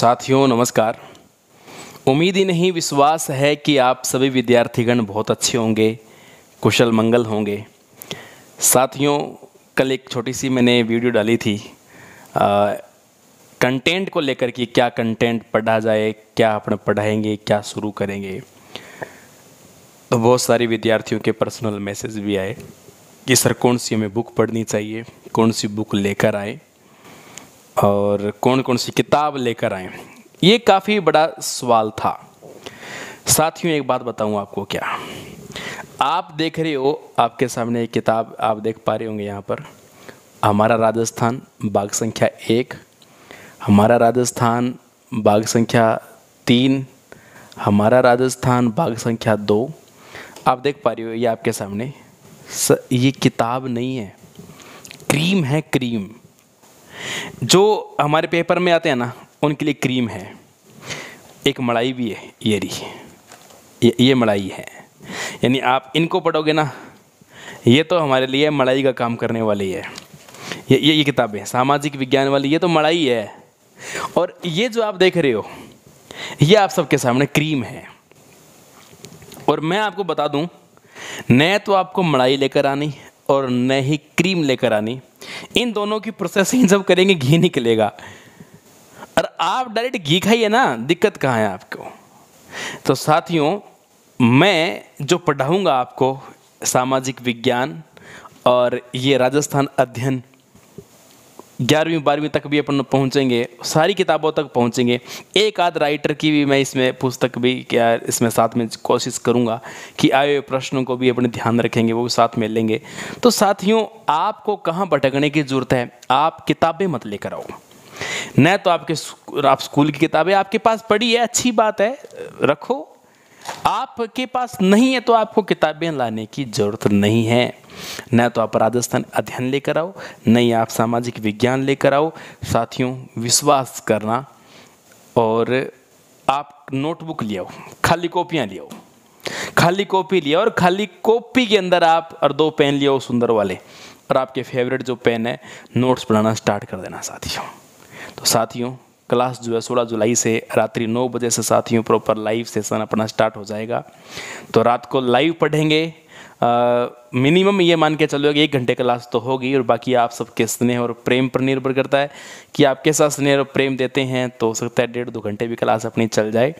साथियों नमस्कार उम्मीद ही नहीं विश्वास है कि आप सभी विद्यार्थीगण बहुत अच्छे होंगे कुशल मंगल होंगे साथियों कल एक छोटी सी मैंने वीडियो डाली थी आ, कंटेंट को लेकर कि क्या कंटेंट पढ़ा जाए क्या अपन पढ़ाएंगे क्या शुरू करेंगे तो बहुत सारे विद्यार्थियों के पर्सनल मैसेज भी आए कि सर कौन सी हमें बुक पढ़नी चाहिए कौन सी बुक लेकर आए और कौन कौन सी किताब लेकर आए ये काफ़ी बड़ा सवाल था साथियों एक बात बताऊं आपको क्या आप देख रहे हो आपके सामने एक किताब आप देख पा रहे होंगे यहाँ पर हमारा राजस्थान बाघ संख्या एक हमारा राजस्थान बाघ संख्या तीन हमारा राजस्थान बाघ संख्या दो आप देख पा रहे हो ये आपके सामने स, ये किताब नहीं है क्रीम है क्रीम जो हमारे पेपर में आते हैं ना उनके लिए क्रीम है एक मड़ाई भी है ये रही ये, ये मड़ाई है यानी आप इनको पढ़ोगे ना ये तो हमारे लिए मड़ाई का काम करने वाली है ये ये ये किताबें सामाजिक विज्ञान वाली ये तो मड़ाई है और ये जो आप देख रहे हो ये आप सबके सामने क्रीम है और मैं आपको बता दूं न तो आपको मड़ाई लेकर आनी और न ही क्रीम लेकर आनी इन दोनों की प्रोसेसिंग जब करेंगे घी निकलेगा और आप डायरेक्ट घी खाइए ना दिक्कत कहाँ है आपको तो साथियों मैं जो पढ़ाऊंगा आपको सामाजिक विज्ञान और ये राजस्थान अध्ययन ग्यारहवीं बारहवीं तक भी अपन पहुँचेंगे सारी किताबों तक पहुँचेंगे एक आध राइटर की भी मैं इसमें पुस्तक भी क्या इसमें साथ में कोशिश करूँगा कि आए हुए प्रश्नों को भी अपने ध्यान रखेंगे वो भी साथ में लेंगे तो साथियों आपको कहाँ भटकने की ज़रूरत है आप किताबें मत लेकर आओ न तो आपके आप स्कूल की किताबें आपके पास पड़ी है अच्छी बात है रखो आपके पास नहीं है तो आपको किताबें लाने की ज़रूरत नहीं है न तो आप राजस्थान अध्ययन लेकर आओ न ही आप सामाजिक विज्ञान लेकर आओ साथियों विश्वास करना और आप नोटबुक ले आओ खाली कॉपियां ले आओ खाली कॉपी लिया और खाली कॉपी के अंदर आप और दो पेन लिया सुंदर वाले और आपके फेवरेट जो पेन है नोट्स बनाना स्टार्ट कर देना साथियों तो साथियों क्लास जो है 16 जुलाई से रात्रि 9 बजे से साथियों प्रॉपर लाइव सेशन अपना स्टार्ट हो जाएगा तो रात को लाइव पढ़ेंगे मिनिमम ये मान के चलो कि एक घंटे क्लास तो होगी और बाकी आप सबके स्नेह और प्रेम पर निर्भर करता है कि आप कैसा स्नेह और प्रेम देते हैं तो हो सकता है डेढ़ दो घंटे भी क्लास अपनी चल जाए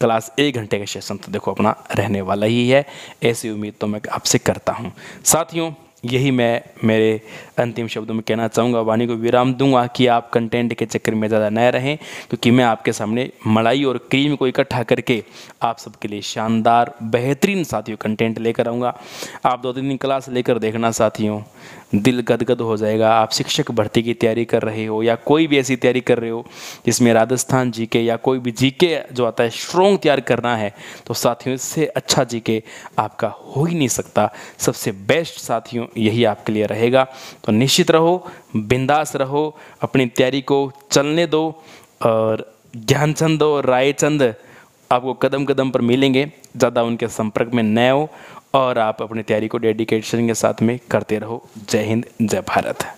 क्लास एक घंटे का सेशन तो देखो अपना रहने वाला ही है ऐसी उम्मीद तो मैं आपसे करता हूँ साथियों यही मैं मेरे अंतिम शब्दों में कहना चाहूँगा वाणी को विराम दूंगा कि आप कंटेंट के चक्कर में ज़्यादा न रहें क्योंकि मैं आपके सामने मलाई और क्रीम को इकट्ठा करके आप सबके लिए शानदार बेहतरीन साथियों कंटेंट लेकर आऊँगा आप दो तीन दिन क्लास लेकर देखना साथियों दिल गदगद हो जाएगा आप शिक्षक भर्ती की तैयारी कर रहे हो या कोई भी ऐसी तैयारी कर रहे हो जिसमें राजस्थान जी के या कोई भी जी के जो आता है स्ट्रोंग तैयार करना है तो साथियों इससे अच्छा जी के आपका हो ही नहीं सकता सबसे बेस्ट साथियों यही आपके लिए रहेगा तो निश्चित रहो बिंदास रहो अपनी तैयारी को चलने दो और ज्ञानचंद और रायचंद आपको कदम कदम पर मिलेंगे ज़्यादा उनके संपर्क में न हो और आप अपनी तैयारी को डेडिकेशन के साथ में करते रहो जय हिंद जय भारत